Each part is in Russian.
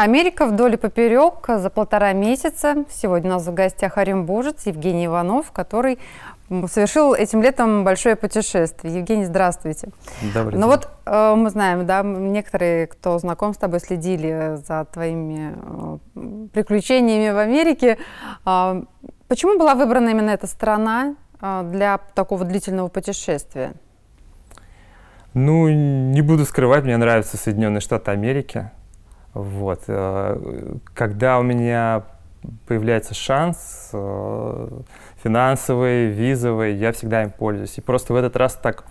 Америка вдоль и поперек за полтора месяца. Сегодня у нас в гостях оренбуржец Евгений Иванов, который совершил этим летом большое путешествие. Евгений, здравствуйте. Добрый ну день. Ну вот э, мы знаем, да, некоторые, кто знаком с тобой, следили э, за твоими э, приключениями в Америке. Э, почему была выбрана именно эта страна э, для такого длительного путешествия? Ну, не буду скрывать, мне нравятся Соединенные Штаты Америки. Вот. Э, когда у меня появляется шанс э, финансовый, визовый, я всегда им пользуюсь. И просто в этот раз так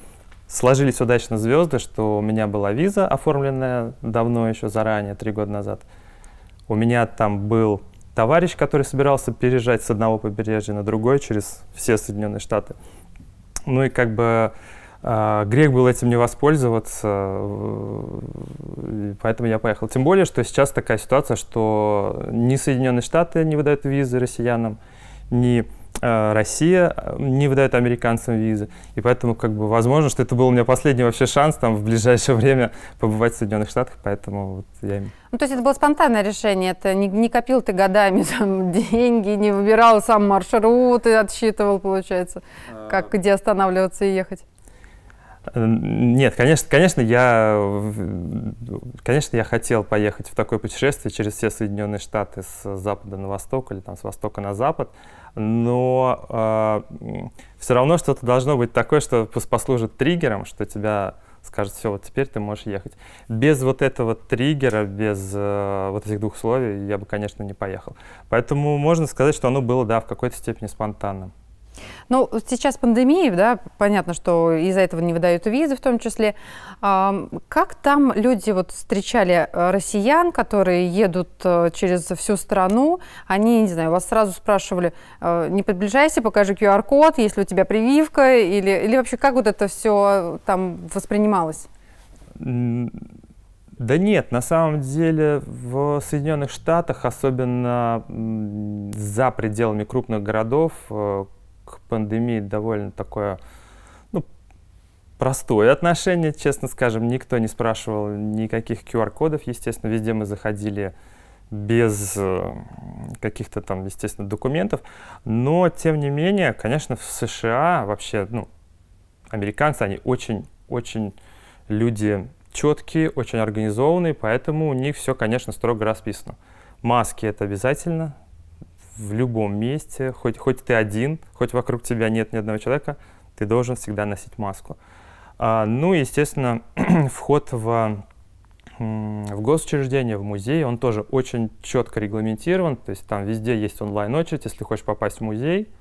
сложились удачно звезды, что у меня была виза, оформленная давно еще, заранее, три года назад. У меня там был товарищ, который собирался переезжать с одного побережья на другой через все Соединенные Штаты. Ну и как бы а, грех был этим не воспользоваться, э, поэтому я поехал. Тем более, что сейчас такая ситуация, что ни Соединенные Штаты не выдают визы россиянам, ни э, Россия э, не выдает американцам визы. И поэтому, как бы, возможно, что это был у меня последний вообще шанс там в ближайшее время побывать в Соединенных Штатах, поэтому вот я Ну, то есть это было спонтанное решение, это не, не копил ты годами там деньги, не выбирал сам маршрут и отсчитывал, получается, а, как, где останавливаться и ехать? Нет, конечно, конечно, я, конечно, я хотел поехать в такое путешествие через все Соединенные Штаты с запада на восток или там с востока на запад, но э, а, все равно что-то должно быть такое, что послужит триггером, что тебя скажет, все, вот теперь ты можешь ехать. Без вот этого триггера, без э, вот этих двух условий я бы, конечно, не поехал. Поэтому можно сказать, что оно было, да, в какой-то степени спонтанным. Ну, сейчас пандемия, да, понятно, что из-за этого не выдают визы в том числе. Как там люди вот встречали э, россиян, которые едут э, через всю страну? Они, не знаю, вас сразу спрашивали, э, не подближайся, покажи QR-код, если у тебя прививка, или, или вообще как вот это все там воспринималось? Да нет, на самом деле в Соединенных Штатах, особенно за пределами крупных городов, к пандемии довольно такое ну, простое отношение, честно скажем. Никто не спрашивал никаких QR-кодов, естественно, везде мы заходили без э, каких-то там, естественно, документов. Но, тем не менее, конечно, в США вообще, ну, американцы, они очень-очень люди четкие, очень организованные, поэтому у них все, конечно, строго расписано. Маски — это обязательно, в любом месте, хоть, хоть ты один, хоть вокруг тебя нет ни одного человека, ты должен всегда носить маску. А, ну, естественно, вход в, в госучреждение, в музей, он тоже очень четко регламентирован, то есть там везде есть онлайн-очередь, если хочешь попасть в музей –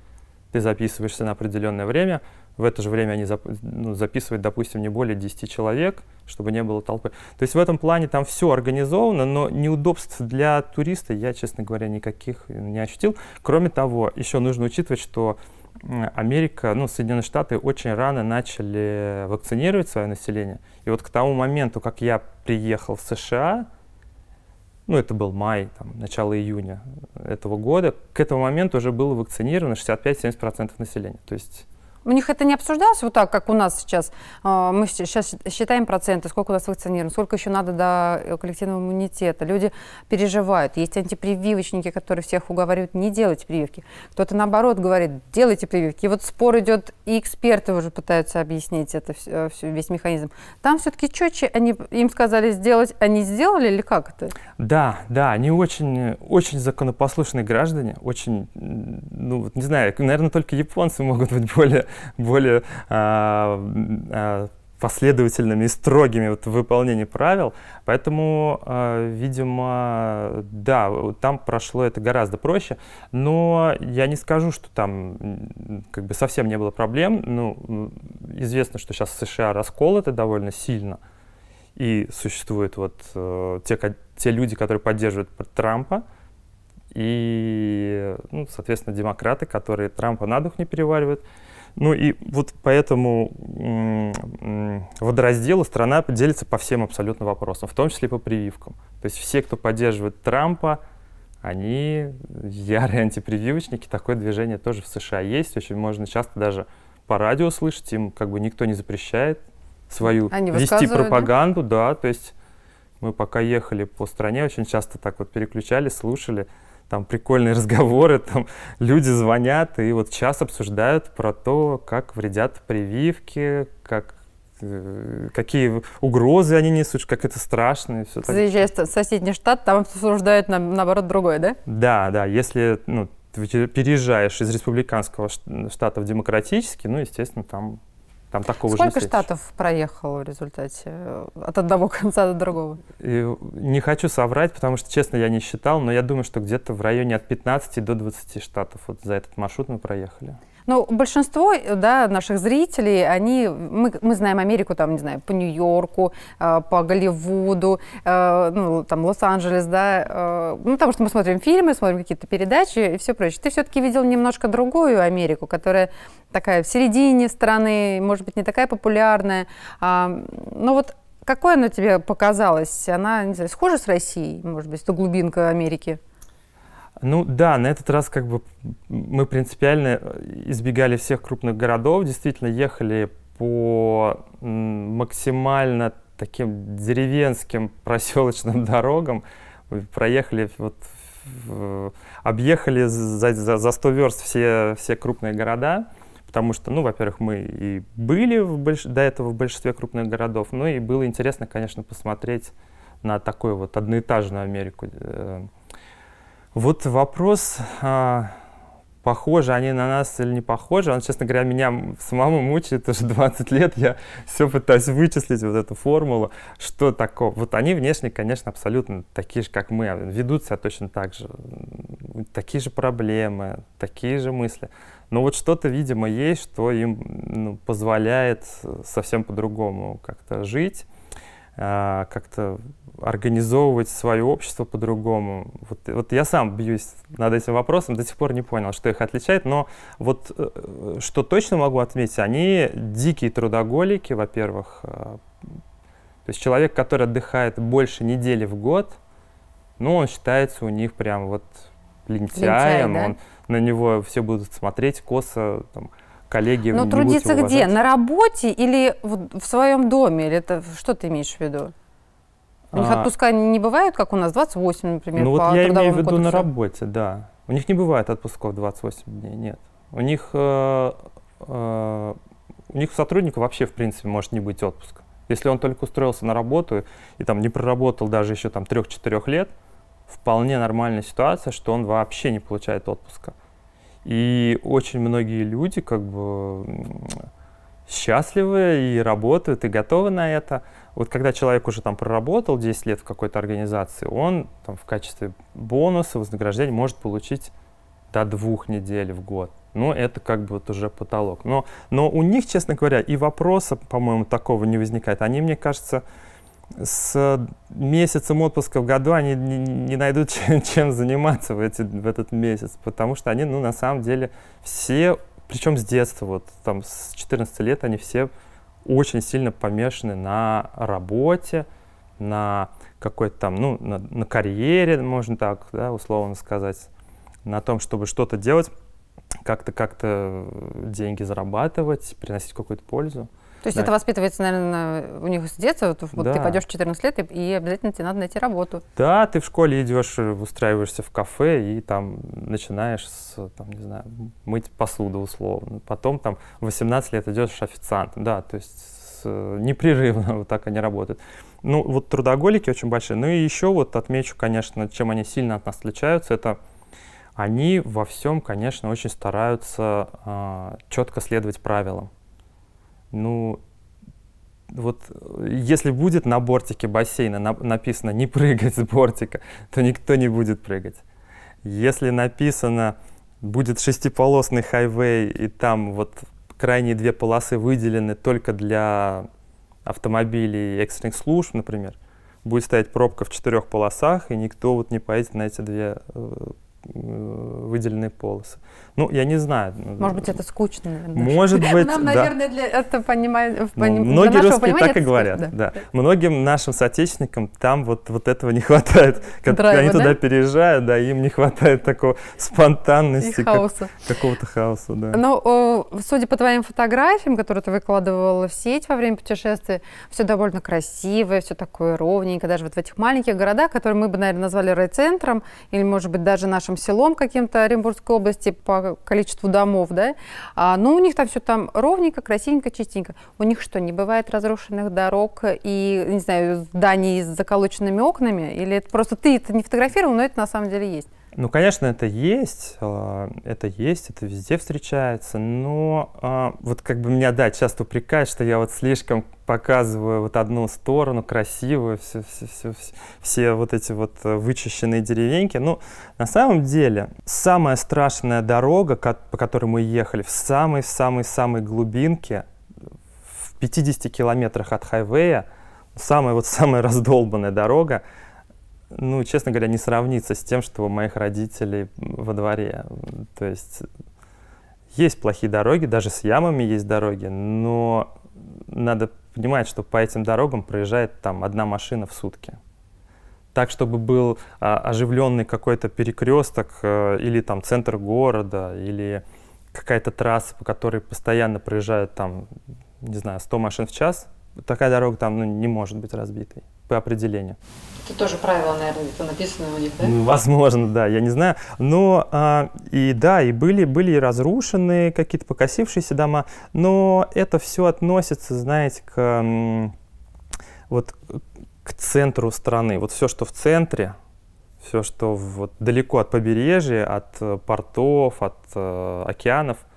ты записываешься на определенное время, в это же время они зап ну, записывают, допустим, не более 10 человек, чтобы не было толпы. То есть в этом плане там все организовано, но неудобств для туриста я, честно говоря, никаких не ощутил. Кроме того, еще нужно учитывать, что Америка, ну, Соединенные Штаты очень рано начали вакцинировать свое население. И вот к тому моменту, как я приехал в США, ну, это был май, там, начало июня этого года, к этому моменту уже было вакцинировано 65-70% населения. То есть у них это не обсуждалось вот так, как у нас сейчас. А, мы сейчас считаем проценты, сколько у нас вакцинировано, сколько еще надо до э, коллективного иммунитета. Люди переживают. Есть антипрививочники, которые всех уговаривают не делать прививки. Кто-то наоборот говорит, делайте прививки. И вот спор идет, и эксперты уже пытаются объяснить это все, э, весь механизм. Там все-таки четче они им сказали сделать, они сделали или как это? Да, да, они очень, очень законопослушные граждане, очень, ну, вот не знаю, наверное, только японцы могут быть более более а, а, последовательными и строгими вот в выполнении правил. Поэтому, э, видимо, да, там прошло это гораздо проще. Но я не скажу, что там как бы совсем не было проблем. Ну, известно, что сейчас США раскол это довольно сильно. И существуют вот э, те, те люди, которые поддерживают Трампа, и, ну, соответственно, демократы, которые Трампа на дух не переваривают. Ну и вот поэтому водоразделы страна делится по всем абсолютно вопросам, в том числе по прививкам. То есть все, кто поддерживает Трампа, они ярые антипрививочники. Такое движение тоже в США есть. Очень можно часто даже по радио слышать, им как бы никто не запрещает свою они вести пропаганду, да, то есть мы пока ехали по стране, очень часто так вот переключали, слушали, там прикольные разговоры, там люди звонят и вот час обсуждают про то, как вредят прививки, как э, какие угрозы они несут, как это страшно и все такое. Заезжаешь в соседний штат, там обсуждают, на, наоборот, другое, да? Да, да. Если ну, ты переезжаешь из республиканского штата в демократический, ну, естественно, там там такого Сколько же штатов проехало в результате э, от одного конца до другого? И э, не хочу соврать, потому что, честно, я не считал, но я думаю, что где-то в районе от 15 до 20 штатов вот за этот маршрут мы проехали. Ну, большинство да, наших зрителей, они, мы, мы знаем Америку, там, не знаю, по Нью-Йорку, э, по Голливуду, э, ну, там, Лос-Анджелес, да, э, ну, потому что мы смотрим фильмы, смотрим какие-то передачи и все прочее. Ты все-таки видел немножко другую Америку, которая такая в середине страны, может быть, не такая популярная. А, но ну, вот какое она тебе показалось? Она, не знаю, схожа с Россией, может быть, это глубинка Америки? Ну да, на этот раз как бы мы принципиально э, избегали всех крупных городов, действительно ехали по максимально таким деревенским проселочным дорогам, проехали вот объехали за, за, за 100 верст все, все крупные города, потому что, ну, во-первых, мы и были в больш... до этого в большинстве крупных городов, ну и было интересно, конечно, посмотреть на такую вот одноэтажную Америку. Э, вот вопрос, а, похожи они на нас или не похожи. Он, честно говоря, меня самому мучает уже 20 лет. Я все пытаюсь вычислить вот эту формулу. Что такое? Вот они внешне, конечно, абсолютно такие же, как мы. А ведут себя точно так же. Такие же проблемы, такие же мысли. Но вот что-то, видимо, есть, что им ну, позволяет э, совсем по-другому как-то жить а, как-то организовывать свое общество по-другому. Вот, вот я сам бьюсь над этим вопросом, до сих пор не понял, что их отличает, но вот э, э, что точно могу отметить, они дикие трудоголики, во-первых. А, то есть человек, который отдыхает больше недели в год, ну, он считается у них прям вот лентяем, Лентяй, да? он, на него все будут смотреть косо, там, коллеги Но ну, трудиться будут где? На работе или в, в своем доме? Или это что ты имеешь в виду? У а, них отпуска не бывают, как у нас, 28, например, Ну вот я имею в виду кодексу. на работе, да. У них не бывает отпусков 28 дней, нет. У них, э, э, у них сотрудника вообще, в принципе, может не быть отпуска. Если он только устроился на работу и там не проработал даже еще там 3-4 лет, вполне нормальная ситуация, что он вообще не получает отпуска. И очень многие люди как бы счастливы и работают, и готовы на это. Вот когда человек уже там проработал 10 лет в какой-то организации, он там в качестве бонуса, вознаграждения может получить до двух недель в год. Но ну, это как бы вот уже потолок. Но, но у них, честно говоря, и вопроса, по-моему, такого не возникает. Они, мне кажется, с месяцем отпуска в году они не, не найдут чем, чем заниматься в, эти, в этот месяц, потому что они, ну, на самом деле, все, причем с детства, вот там с 14 лет они все очень сильно помешаны на работе, на какой-то там, ну, на, на карьере, можно так, да, условно сказать, на том, чтобы что-то делать, как-то как-то э, деньги зарабатывать, приносить какую-то пользу. То есть да. это воспитывается, наверное, у них с детства. Вот, вот да. ты пойдешь в 14 лет, и, обязательно тебе надо найти работу. Да, ты в школе идешь, устраиваешься в кафе и там начинаешь, с, там, не знаю, мыть посуду условно. Потом там 18 лет идешь официант. Да, то есть с, непрерывно вот так они работают. Ну, вот трудоголики очень большие. Ну и еще вот отмечу, конечно, чем они сильно от нас отличаются, это они во всем, конечно, очень стараются э, а, четко следовать правилам. Ну, вот если будет на бортике бассейна на, написано «не прыгать с бортика», то никто не будет прыгать. Если написано «будет шестиполосный хайвей» и там вот крайние две полосы выделены только для автомобилей экстренных служб, например, будет стоять пробка в четырех полосах, и никто вот не поедет на эти две э, Э, выделенные полосы. Ну, я не знаю. Может быть, это скучно, наверное. Может быть, Нам, да. наверное, для этого понимают. ну, поним... Многие русские так и говорят. да. Да. Многим нашим соотечественникам там вот, вот этого не хватает. Когда Драйва, они да? туда переезжают, да, им не хватает такого спонтанности. И как, Какого-то хаоса, да. Ну, судя по твоим фотографиям, которые ты выкладывала в сеть во время путешествия, все довольно красивое, все такое ровненько, даже вот в этих маленьких городах, которые мы бы, наверное, назвали райцентром, или, может быть, даже нашим селом каким-то Оренбургской области по количеству домов, да, а, но ну, у них там все там ровненько, красивенько, чистенько. У них что, не бывает разрушенных дорог и, не знаю, зданий с заколоченными окнами? Или это просто ты это не фотографировал, но это на самом деле есть? Ну, конечно, это есть, а, это есть, это везде встречается, но а, вот как бы меня, да, часто упрекают, что я вот слишком показываю вот одну сторону красивую, все, все, все, все, все вот эти вот э, вычищенные деревеньки. Ну, на самом деле, самая страшная дорога, по которой мы ехали, в самой-самой-самой глубинке, в 50 километрах от хайвея, самая вот самая раздолбанная дорога, ну, честно говоря, не сравнится с тем, что у моих родителей во дворе. То есть есть плохие дороги, даже с ямами есть дороги, но надо понимать, что по этим дорогам проезжает там одна машина в сутки. Так, чтобы был а, оживленный какой-то перекресток а, или там центр города, или какая-то трасса, по которой постоянно проезжают там, не знаю, 100 машин в час, такая дорога там ну, не может быть разбитой по определению. Это тоже правило, наверное, где-то написано у них, да? Ну, возможно, да, я не знаю. Но а, и да, и были, были и разрушены какие-то покосившиеся дома, но это все относится, знаете, к вот к центру страны. Вот все, что в центре, все, что вот далеко от побережья, от э, портов, от э, океанов –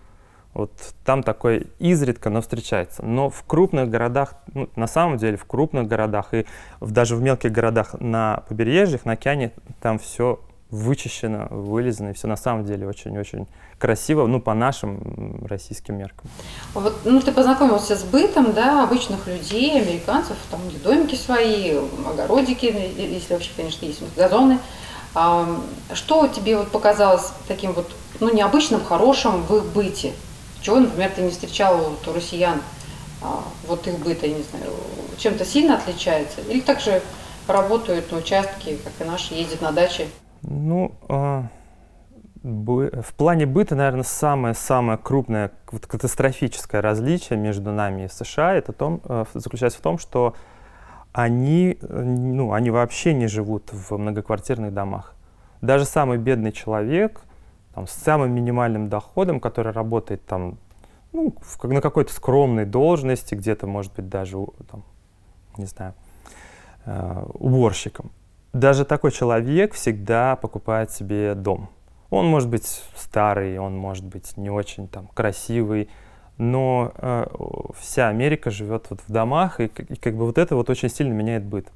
вот там такое изредка, но встречается. Но в крупных городах, ну, на самом деле в крупных городах и в, даже в мелких городах на побережьях, на океане, там все вычищено, вылезано, и все на самом деле очень-очень красиво, ну, по нашим российским меркам. Вот, ну, ты познакомился с бытом, да, обычных людей, американцев, там, где домики свои, огородики, э, если вообще, конечно, есть газоны. А, что тебе вот показалось таким вот, ну, необычным, хорошим в их быте? чего, например, ты не встречал у россиян, а, вот их быта, я не знаю, чем-то сильно отличается? Или также работают на участке, как и наши, ездят на даче? Ну, а, бы, в плане быта, наверное, самое-самое крупное вот, катастрофическое различие между нами и США это том, э, заключается в том, что они, ну, они вообще не живут в многоквартирных домах. Даже самый бедный человек – там, с самым минимальным доходом, который работает там, ну, в, на какой-то скромной должности, где-то, может быть, даже, там, не знаю, э, уборщиком. Даже такой человек всегда покупает себе дом. Он может быть старый, он может быть не очень там, красивый, но э, вся Америка живет вот в домах, и, и как бы вот это вот очень сильно меняет быт.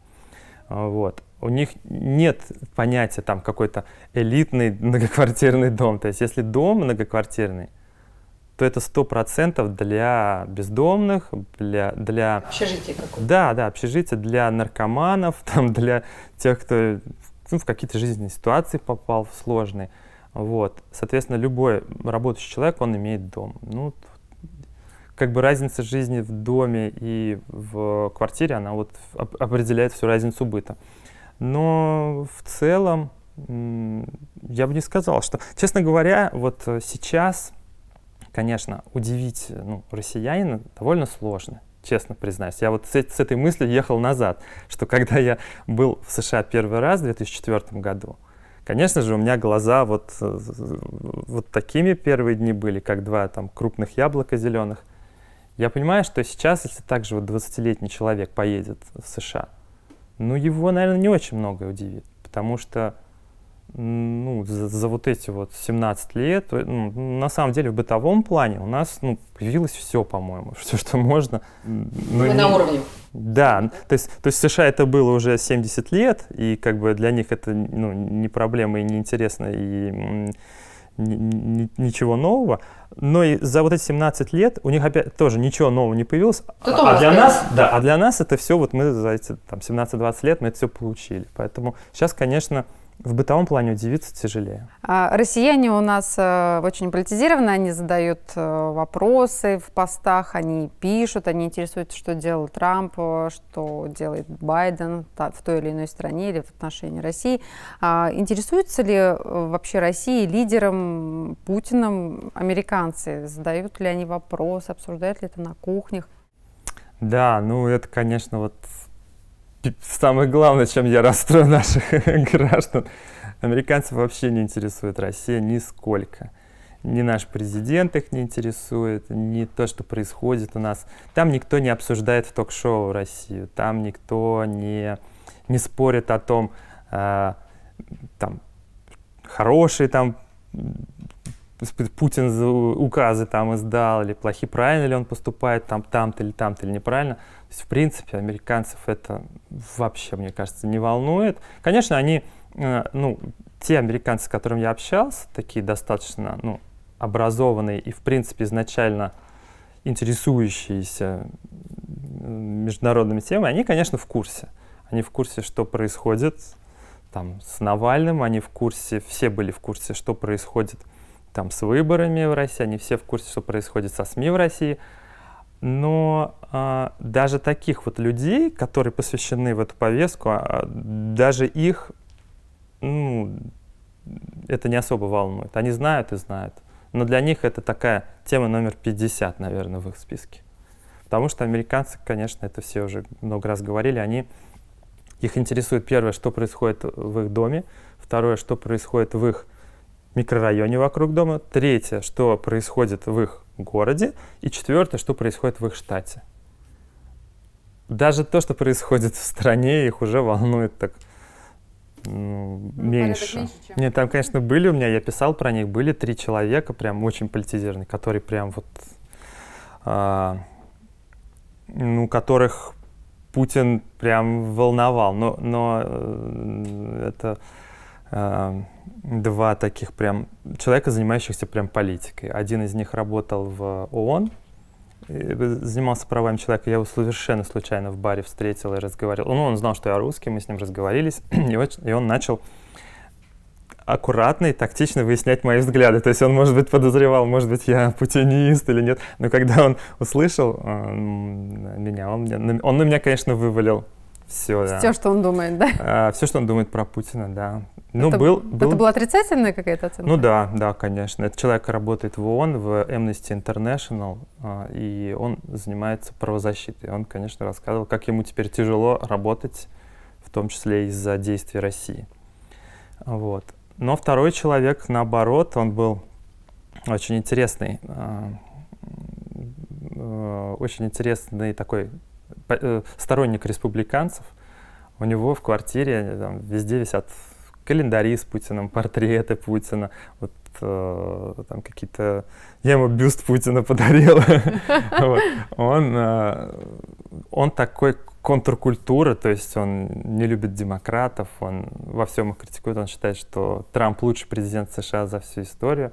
Вот у них нет понятия там какой-то элитный многоквартирный дом. То есть если дом многоквартирный, то это сто процентов для бездомных, для, для... Общежитие какое-то. Да, да, общежитие для наркоманов, там, для тех, кто ну, в какие-то жизненные ситуации попал, в сложные. Вот. Соответственно, любой работающий человек, он имеет дом. Ну, как бы разница жизни в доме и в квартире, она вот определяет всю разницу быта. Но в целом я бы не сказал, что, честно говоря, вот э, сейчас, конечно, удивить ну, россиянина довольно сложно, честно признаюсь. Я вот с, с этой мыслью ехал назад, что когда я был в США первый раз в 2004 году, конечно же, у меня глаза вот, э, вот такими первые дни были, как два там крупных яблока зеленых. Я понимаю, что сейчас, если также вот 20-летний человек поедет в США, ну, его, наверное, не очень многое удивит, потому что ну, за, за вот эти вот 17 лет, э, ну, на самом деле в бытовом плане у нас ну, появилось все, по-моему, все, что можно. Ну, Мы не... на уровне. Да, то есть, то есть в США это было уже 70 лет, и как бы для них это ну, не проблема и не интересно, и ничего нового. Но и за вот эти 17 лет у них опять тоже ничего нового не появилось. а, а для нас, да, а для нас это все, вот мы за эти там 17-20 лет мы это все получили. Поэтому сейчас, конечно, в бытовом плане удивиться тяжелее. А, россияне у нас э, очень политизированы, они задают э, вопросы в постах, они пишут, они интересуются, что делал Трамп, э, что делает Байден в той или иной стране или в отношении России. А, интересуются ли вообще России лидером Путиным американцы? Задают ли они вопросы, обсуждают ли это на кухнях? Да, ну это, конечно, вот самое главное, чем я расстрою наших граждан, американцев вообще не интересует Россия нисколько. Ни наш президент их не интересует, ни то, что происходит у нас. Там никто не обсуждает в ток-шоу Россию, там никто не, не спорит о том, э, там, хорошие там Путин указы там издал, или плохи правильно ли он поступает там, там-то или там-то или неправильно. То есть, в принципе, американцев это вообще, мне кажется, не волнует. Конечно, они, э, ну, те американцы, с которыми я общался, такие достаточно, ну, образованные и, в принципе, изначально интересующиеся международными темами, они, конечно, в курсе. Они в курсе, что происходит там с Навальным, они в курсе, все были в курсе, что происходит там с выборами в России, они все в курсе, что происходит со СМИ в России. Но э, даже таких вот людей, которые посвящены в эту повестку, э, даже их ну, это не особо волнует. Они знают и знают. Но для них это такая тема номер 50, наверное, в их списке. Потому что американцы, конечно, это все уже много раз говорили, они, их интересует первое, что происходит в их доме, второе, что происходит в их микрорайоне вокруг дома, третье, что происходит в их городе, и четвертое, что происходит в их штате. Даже то, что происходит в стране, их уже волнует так ну, ну меньше. меньше Нет, там, конечно, были у меня, я писал про них, были три человека, прям очень политизированные, которые прям вот, а, ну, которых Путин прям волновал, но, но э, это... А, два таких прям человека, занимающихся прям политикой. Один из них работал в ООН, занимался правами человека. Я его совершенно случайно в баре встретил и разговаривал. Ну, он знал, что я русский, мы с ним разговорились, и, он начал аккуратно и тактично выяснять мои взгляды. То есть он, может быть, подозревал, может быть, я путинист или нет. Но когда он услышал он, э, меня, он, он на меня, конечно, вывалил все, да. Все, что он думает, да? А, все, что он думает про Путина, да. Ну, это, был, был... это была отрицательная какая-то оценка? Ну да, да, конечно. Этот человек работает в ООН, в Amnesty International, а, и он занимается правозащитой. Он, конечно, рассказывал, как ему теперь тяжело работать, в том числе из-за действий России. Вот. Но второй человек, наоборот, он был очень интересный, а, э, очень интересный такой Э, сторонник республиканцев, у него в квартире э, там, везде висят календари с Путиным, портреты Путина, вот э, там какие-то... Я ему бюст Путина подарил. Он э, он такой контркультуры, то есть он не любит демократов, он во всем их критикует, он считает, что Трамп лучший президент США за всю историю.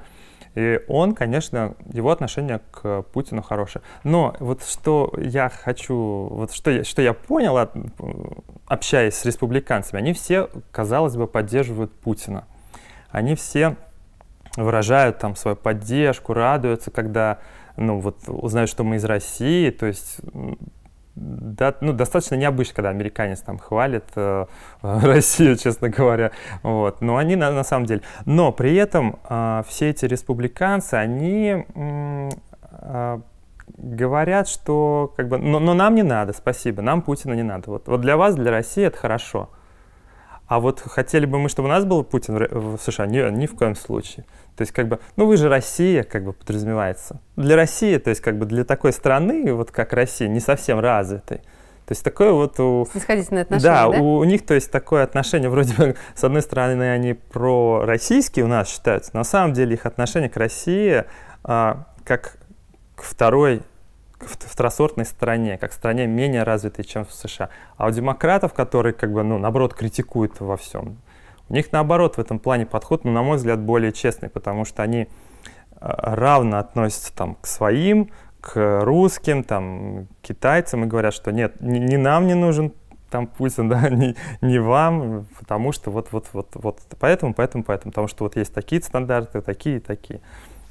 И он, конечно, его отношение к Путину хорошее. Но вот что я хочу, вот что я, что я понял, общаясь с республиканцами, они все, казалось бы, поддерживают Путина. Они все выражают там свою поддержку, радуются, когда ну вот узнают, что мы из России, то есть да, ну, достаточно необычно, когда американец там хвалит э, Россию, честно говоря. Вот. Но они на, на самом деле. Но при этом э, все эти республиканцы, они э, говорят, что как бы, но, но нам не надо, спасибо, нам Путина не надо. Вот, вот для вас, для России это хорошо. А вот хотели бы мы, чтобы у нас был Путин в США? Ни, ни в коем случае. То есть как бы, ну вы же Россия, как бы подразумевается. Для России, то есть как бы для такой страны, вот как Россия, не совсем развитой, то есть такое вот у... отношение, да, да? У, у них, то есть, такое отношение, вроде бы, с одной стороны, они пророссийские у нас считаются, на самом деле их отношение к России а, как к второй в второсортной стране, как стране менее развитой, чем в США. А у демократов, которые, как бы, ну, наоборот, критикуют во всем, у них, наоборот, в этом плане подход, ну, на мой взгляд, более честный, потому что они э, равно относятся там, к своим, к русским, там, китайцам и говорят, что нет, не, не нам не нужен там Путин, да, не, не вам, потому что вот, вот, вот, вот, поэтому, поэтому, поэтому, потому что вот есть такие стандарты, такие, такие,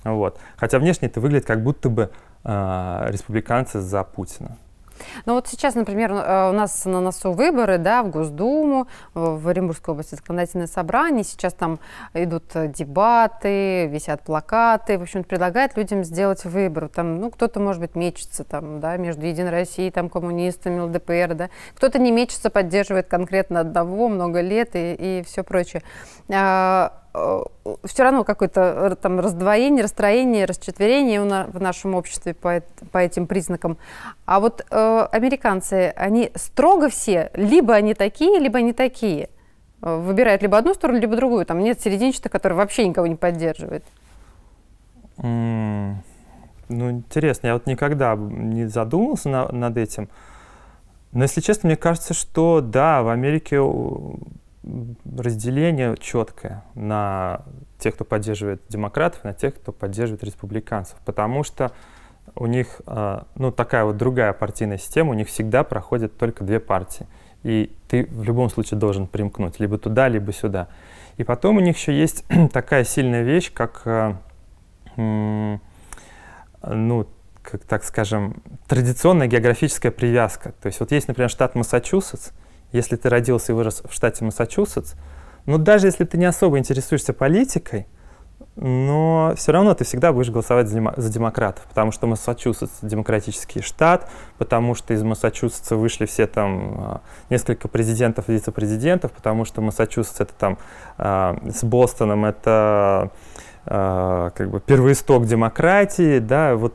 вот. Хотя внешне это выглядит как будто бы а, республиканцы за Путина. Ну вот сейчас, например, э, у нас на носу выборы, да, в Госдуму, э, в Оренбургской области законодательное собрание, сейчас там идут дебаты, висят плакаты, в общем предлагают людям сделать выбор. Там, ну, кто-то, может быть, мечется там, да, между Единой Россией, там, коммунистами, ЛДПР, да, кто-то не мечется, поддерживает конкретно одного много лет и, и все прочее а, э, все равно какое-то э, там раздвоение, расстроение, расчетверение в нашем обществе по, по этим признакам. А вот э, американцы, они строго все, либо они такие, либо они такие. Э, выбирают либо одну сторону, либо другую. Там нет серединчатых, который вообще никого не поддерживает. Mm, ну, интересно, я вот никогда не задумывался на, над этим. Но, если честно, мне кажется, что да, в Америке разделение четкое на тех, кто поддерживает демократов, на тех, кто поддерживает республиканцев, потому что у них э, ну, такая вот другая партийная система, у них всегда проходят только две партии. И ты в любом случае должен примкнуть либо туда, либо сюда. И потом у них еще есть такая сильная вещь, как, э, ну, как, так скажем, традиционная географическая привязка. То есть вот есть, например, штат Массачусетс, если ты родился и вырос в штате Массачусетс, но ну, даже если ты не особо интересуешься политикой, но все равно ты всегда будешь голосовать за, демо- за демократов, потому что Массачусетс — демократический штат, потому что из Массачусетса вышли все там а, несколько президентов и вице-президентов, потому что Массачусетс — это там э, с Бостоном, это э, как бы первый первоисток демократии, да, вот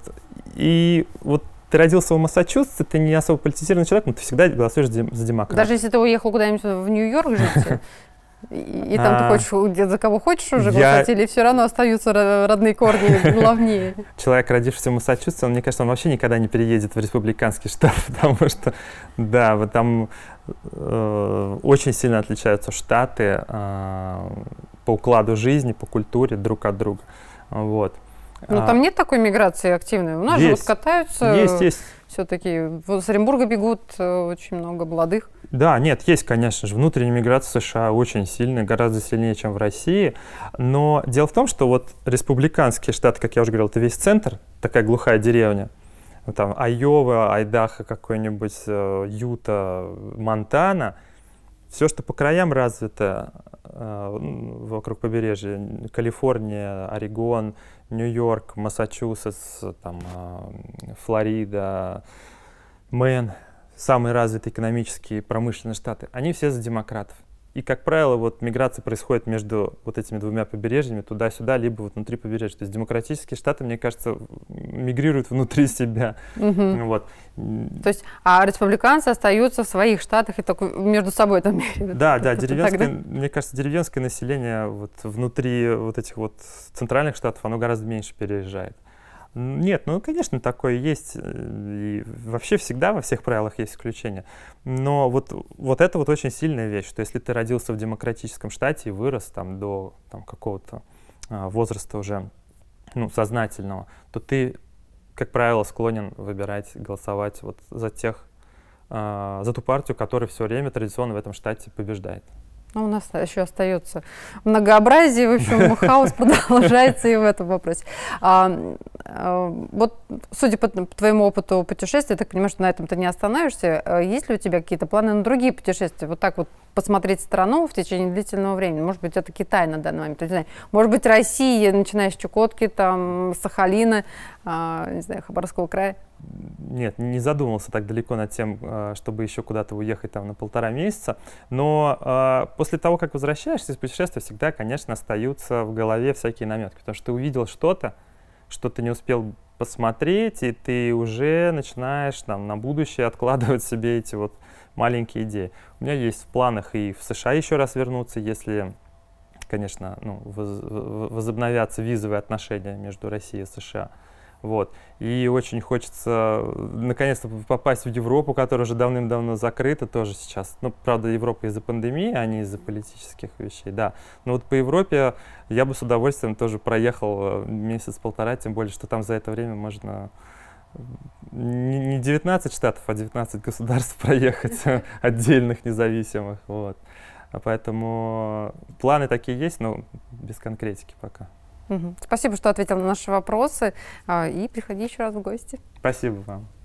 и вот ты родился в Массачусетсе, ты не особо политизированный человек, но ты всегда голосуешь за демократов. Даже если ты уехал куда-нибудь в Нью-Йорк жить, и там ты а. хочешь за кого хочешь уже голосовать, или все равно остаются родные корни главнее? Человек, родившийся в Массачусетсе, он, мне кажется, он вообще никогда не переедет в республиканский штат, потому что, да, вот там э, очень сильно отличаются штаты а, по укладу жизни, по культуре друг от друга. Вот. Но ну, а, там нет такой миграции активной. У нас есть, же вот катаются. Есть, есть. Все-таки с Оренбурга бегут э, очень много молодых. Да, нет, есть, конечно же. Внутренняя миграция в США очень сильная, гораздо сильнее, чем в России. Но дело в том, что вот республиканский штат, как я уже говорил, это весь центр, такая глухая деревня там Айова, Айдаха какой-нибудь, э, Юта, Монтана, все, что по краям развито э, вокруг побережья, Калифорния, Орегон, Нью-Йорк, Массачусетс, там, а, Флорида, Мэн, самые развитые экономические промышленные штаты, они все за демократов. И, как правило, вот миграция происходит между вот этими двумя побережьями, туда-сюда, либо вот внутри побережья. То есть демократические штаты, мне кажется, мигрируют внутри себя. Угу. Вот. То есть, а республиканцы остаются в своих штатах и только между собой там меряют. Да, да, деревенское, мне кажется, деревенское население вот внутри вот этих вот центральных штатов, оно гораздо меньше переезжает. Нет, ну, конечно, такое есть. Э, и вообще всегда во всех правилах есть исключения. Но вот, вот это вот очень сильная вещь, что если ты родился в демократическом штате и вырос там до там, какого-то а, возраста уже ну, сознательного, то ты, как правило, склонен выбирать, голосовать вот за тех, а, за ту партию, которая все время традиционно в этом штате побеждает. Ну, у нас еще остается многообразие, в общем, хаос продолжается и в этом вопросе. А, Э, вот, судя по твоему опыту путешествий, ты понимаешь, что на этом ты не остановишься. Э, есть ли у тебя какие-то планы на другие путешествия? Вот так вот посмотреть страну в течение длительного времени. Может быть, это Китай на данный момент. Не знаю. Может быть, Россия, начиная с Чукотки, там, Сахалина, э, не знаю, Хабаровского края. Нет, не задумывался так далеко над тем, чтобы еще куда-то уехать там на полтора месяца. Но после того, как возвращаешься из путешествия, всегда, конечно, остаются в голове всякие наметки, потому что ты увидел что-то, что-то не успел посмотреть, и ты уже начинаешь там на будущее откладывать себе эти вот маленькие идеи. У меня есть в планах и в США еще раз вернуться, если, конечно, ну, воз, возобновятся визовые отношения между Россией и США. Вот. И очень хочется э, наконец-то попасть в Европу, которая уже давным-давно закрыта тоже сейчас. Ну, правда, Европа из-за пандемии, а не из-за политических вещей, да. Но вот по Европе я бы с удовольствием тоже проехал э, месяц-полтора, тем более, что там за это время можно не 19 штатов, а 19 государств проехать, отдельных, независимых. Вот. А поэтому планы такие есть, но без конкретики пока. Спасибо, что ответил на наши вопросы. А, и приходи еще раз в гости. Спасибо вам.